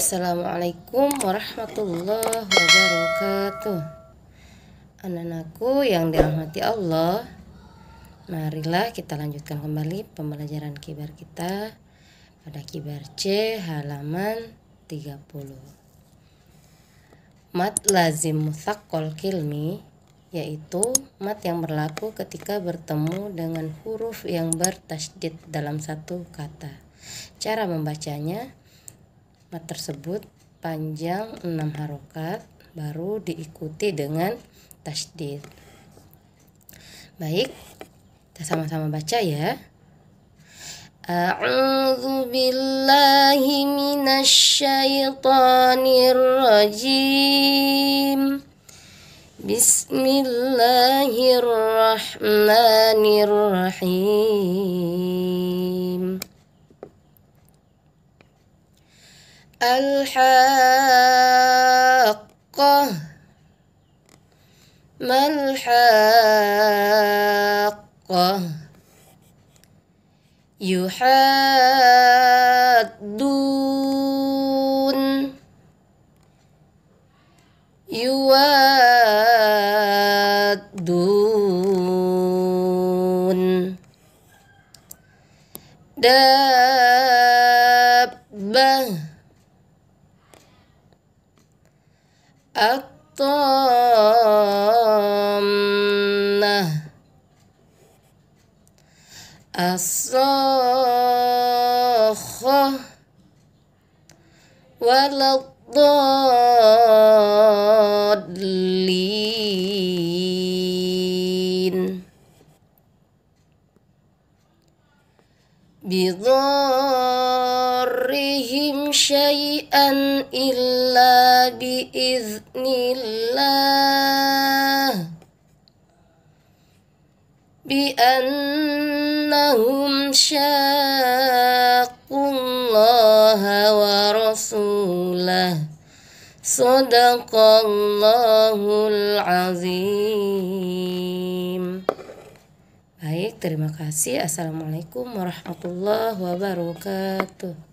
Assalamualaikum warahmatullahi wabarakatuh Anak-anakku yang dirahmati Allah Marilah kita lanjutkan kembali pembelajaran kibar kita Pada kibar C halaman 30 Mat lazim musakol kilmi Yaitu mat yang berlaku ketika bertemu dengan huruf yang bertasdid dalam satu kata Cara membacanya Mat tersebut panjang 6 harokat baru diikuti dengan tasdid. Baik, kita sama-sama baca ya. A'udzu billahi minasy syaithanir rajim. Bismillahirrahmanirrahim. الحاقة ما الحق يحدون يوادون دابة الطامة الصاخة ولا الضالين بضال يضرهم شيئا إلا بإذن الله بأنهم شاقوا الله ورسوله صدق الله العظيم Baik, terima kasih. Assalamualaikum warahmatullahi wabarakatuh.